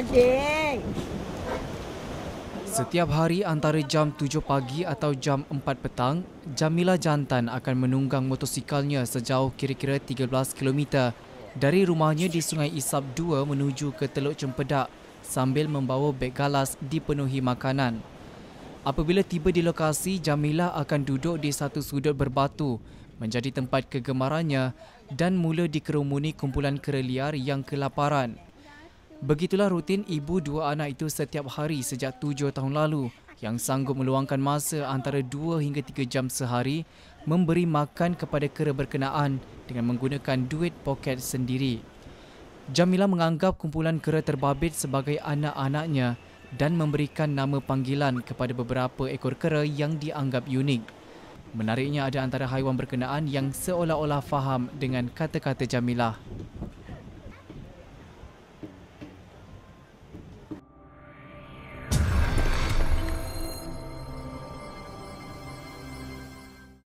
Adik. Setiap hari antara jam 7 pagi atau jam 4 petang, Jamila jantan akan menunggang motosikalnya sejauh kira-kira 13 km dari rumahnya di Sungai Isap 2 menuju ke Teluk Cempedak sambil membawa beg galas dipenuhi makanan. Apabila tiba di lokasi, Jamila akan duduk di satu sudut berbatu menjadi tempat kegemarannya dan mula dikerumuni kumpulan kera liar yang kelaparan. Begitulah rutin ibu dua anak itu setiap hari sejak tujuh tahun lalu yang sanggup meluangkan masa antara dua hingga tiga jam sehari memberi makan kepada kera berkenaan dengan menggunakan duit poket sendiri. Jamila menganggap kumpulan kera terbabit sebagai anak-anaknya dan memberikan nama panggilan kepada beberapa ekor kera yang dianggap unik. Menariknya ada antara haiwan berkenaan yang seolah-olah faham dengan kata-kata Jamilah.